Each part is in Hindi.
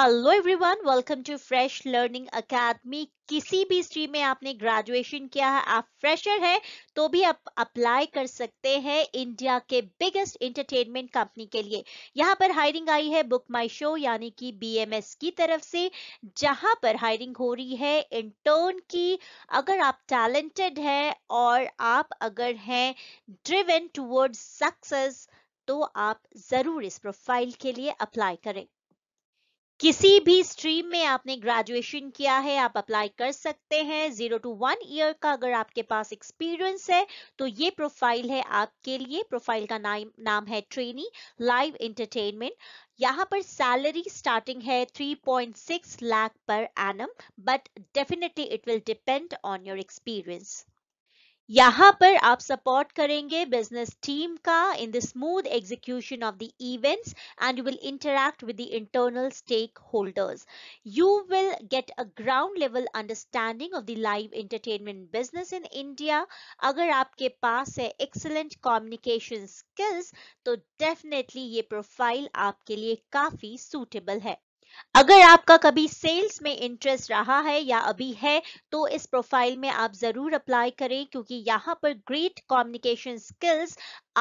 hello everyone welcome to Fresh Learning Academy किसी भी स्ट्रीम में आपने ग्रेजुएशन किया है आप फ्रेशर है तो भी आप अप्लाई कर सकते हैं इंडिया के बिगेस्ट इंटरटेनमेंट कंपनी के लिए यहाँ पर हायरिंग आई है बुक माई शो यानी कि बीएमएस की तरफ से जहां पर हायरिंग हो रही है इंटर्न की अगर आप टैलेंटेड हैं और आप अगर हैं ड्रिवन टूवर्ड सक्सेस तो आप जरूर इस प्रोफाइल के लिए अप्लाई करें किसी भी स्ट्रीम में आपने ग्रेजुएशन किया है आप अप्लाई कर सकते हैं जीरो टू वन ईयर का अगर आपके पास एक्सपीरियंस है तो ये प्रोफाइल है आपके लिए प्रोफाइल का नाम नाम है ट्रेनी लाइव इंटरटेनमेंट यहाँ पर सैलरी स्टार्टिंग है 3.6 lakh per annum but definitely it will depend on your experience यहाँ पर आप सपोर्ट करेंगे बिजनेस टीम का in the smooth execution of the events and you will interact with the internal stakeholders you will get a ground level understanding of the live entertainment business in India अगर आपके पास है एक्सलेंट कम्युनिकेशन स्किल्स तो डेफिनेटली ये प्रोफाइल आपके लिए काफी सूटेबल है अगर आपका कभी सेल्स में इंटरेस्ट रहा है या अभी है तो इस प्रोफाइल में आप जरूर अप्लाई करें क्योंकि यहाँ पर ग्रेट कम्युनिकेशन स्किल्स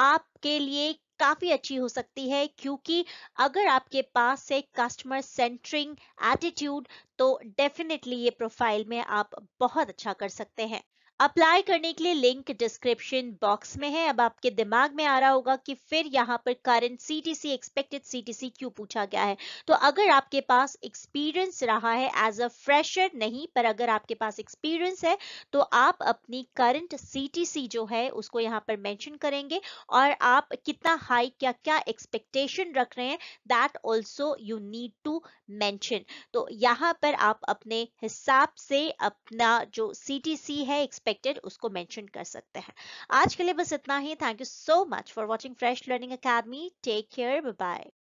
आपके लिए काफी अच्छी हो सकती है क्योंकि अगर आपके पास है कस्टमर सेंटरिंग एटीट्यूड तो डेफिनेटली ये प्रोफाइल में आप बहुत अच्छा कर सकते हैं अप्लाई करने के लिए लिंक डिस्क्रिप्शन बॉक्स में है अब आपके दिमाग में आ रहा होगा कि फिर यहाँ पर करंट सीटीसी एक्सपेक्टेड सीटीसी क्यों पूछा गया है तो अगर आपके पास एक्सपीरियंस रहा है एज अ फ्रेशर नहीं पर अगर आपके पास एक्सपीरियंस है तो आप अपनी करंट सीटीसी जो है उसको यहाँ पर मैंशन करेंगे और आप कितना हाई क्या क्या एक्सपेक्टेशन रख रहे हैं that also you need to mention तो यहाँ पर आप अपने हिसाब से अपना जो सी है एक्सपेक्ट एक्सपेक्टेड उसको मेंशन कर सकते हैं आज के लिए बस इतना ही thank you so much for watching Fresh Learning Academy take care bye